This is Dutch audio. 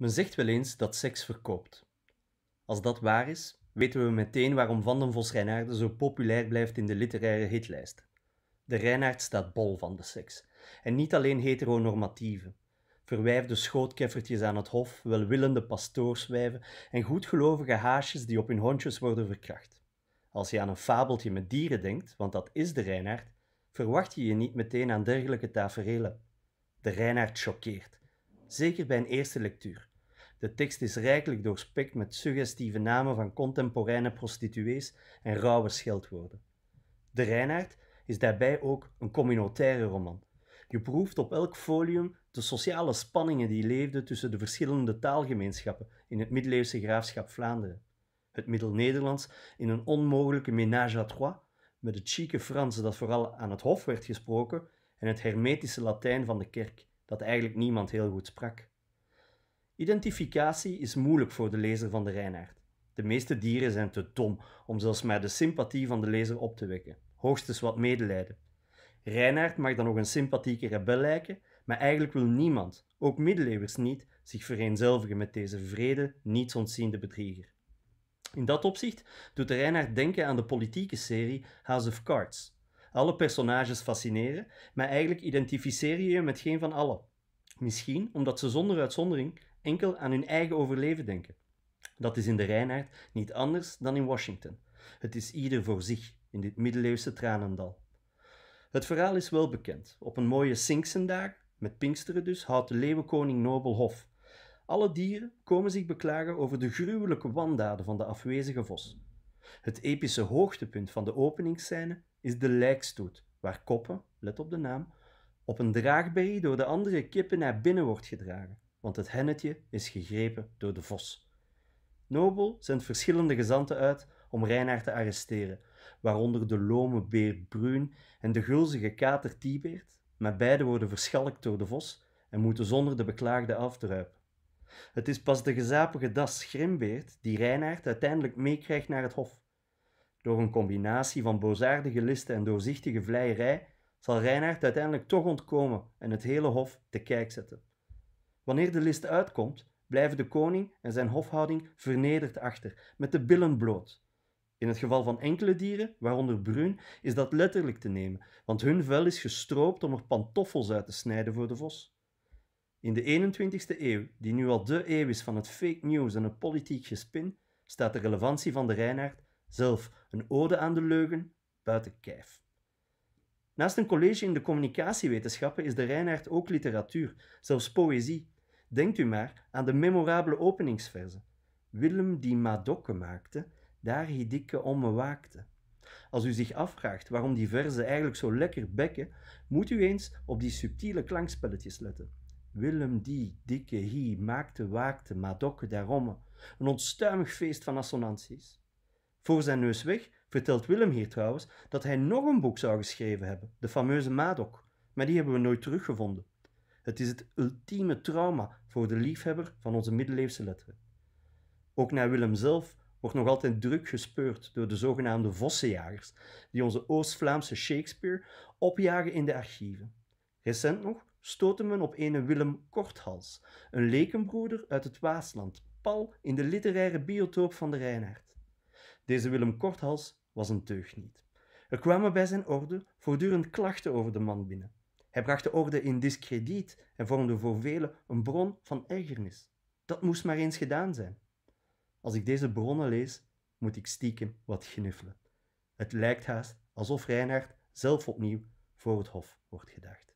Men zegt wel eens dat seks verkoopt. Als dat waar is, weten we meteen waarom Van den Vos Reinaarden zo populair blijft in de literaire hitlijst. De Reinaard staat bol van de seks. En niet alleen heteronormatieve. Verwijfde schootkeffertjes aan het hof, welwillende pastoorswijven en goedgelovige haasjes die op hun hondjes worden verkracht. Als je aan een fabeltje met dieren denkt, want dat is de Reinaard, verwacht je je niet meteen aan dergelijke taferelen. De Reinaard choqueert, zeker bij een eerste lectuur. De tekst is rijkelijk doorspekt met suggestieve namen van contemporaine prostituees en rauwe scheldwoorden. De Reinaard is daarbij ook een communautaire roman. Je proeft op elk folium de sociale spanningen die leefden tussen de verschillende taalgemeenschappen in het middeleeuwse graafschap Vlaanderen. Het Middel-Nederlands in een onmogelijke ménage à trois, met het chique Frans dat vooral aan het hof werd gesproken en het hermetische Latijn van de kerk, dat eigenlijk niemand heel goed sprak. Identificatie is moeilijk voor de lezer van de Reinaard. De meeste dieren zijn te dom om zelfs maar de sympathie van de lezer op te wekken, hoogstens wat medelijden. Reinaard mag dan nog een sympathieke rebel lijken, maar eigenlijk wil niemand, ook middeleeuwers niet, zich vereenzelvigen met deze vrede, niets bedrieger. In dat opzicht doet de Reinaard denken aan de politieke serie House of Cards. Alle personages fascineren, maar eigenlijk identificeer je je met geen van allen. Misschien omdat ze zonder uitzondering enkel aan hun eigen overleven denken. Dat is in de Rijnaard niet anders dan in Washington. Het is ieder voor zich in dit middeleeuwse tranendal. Het verhaal is wel bekend. Op een mooie Sinksendag, met Pinksteren dus, houdt de leeuwenkoning nobel hof. Alle dieren komen zich beklagen over de gruwelijke wandaden van de afwezige vos. Het epische hoogtepunt van de openingsscène is de lijkstoet, waar koppen, let op de naam, op een draagberry door de andere kippen naar binnen wordt gedragen want het hennetje is gegrepen door de vos. Nobel zendt verschillende gezanten uit om Reinaard te arresteren, waaronder de lome beer Bruun en de gulzige kater Tibert, maar beide worden verschalkt door de vos en moeten zonder de beklaagde afdruipen. Het is pas de gezapige das Grimbeert die Reinaard uiteindelijk meekrijgt naar het hof. Door een combinatie van boosaardige listen en doorzichtige vleierij zal Reinaard uiteindelijk toch ontkomen en het hele hof te kijk zetten. Wanneer de list uitkomt, blijven de koning en zijn hofhouding vernederd achter, met de billen bloot. In het geval van enkele dieren, waaronder bruin, is dat letterlijk te nemen, want hun vel is gestroopt om er pantoffels uit te snijden voor de vos. In de 21ste eeuw, die nu al de eeuw is van het fake news en het politiek gespin, staat de relevantie van de Reinaard zelf, een ode aan de leugen, buiten kijf. Naast een college in de communicatiewetenschappen is de Reinaard ook literatuur, zelfs poëzie. Denkt u maar aan de memorabele openingsverzen. Willem die madokken maakte, daar hij dikke om waakte. Als u zich afvraagt waarom die verzen eigenlijk zo lekker bekken, moet u eens op die subtiele klankspelletjes letten. Willem die, dikke hie, maakte, waakte, madokke daaromme. Een onstuimig feest van assonanties. Voor zijn neus weg vertelt Willem hier trouwens dat hij nog een boek zou geschreven hebben, de fameuze Madok, maar die hebben we nooit teruggevonden. Het is het ultieme trauma voor de liefhebber van onze middeleeuwse letteren. Ook naar Willem zelf wordt nog altijd druk gespeurd door de zogenaamde vossenjagers, die onze Oost-Vlaamse Shakespeare opjagen in de archieven. Recent nog stoten men op een Willem Korthals, een lekenbroeder uit het Waasland, pal in de literaire biotoop van de Rijnaard. Deze Willem Korthals was een teugniet. Er kwamen bij zijn orde voortdurend klachten over de man binnen. Hij bracht de orde in discrediet en vormde voor velen een bron van ergernis. Dat moest maar eens gedaan zijn. Als ik deze bronnen lees, moet ik stiekem wat gniffelen. Het lijkt haast alsof Reinhard zelf opnieuw voor het hof wordt gedacht.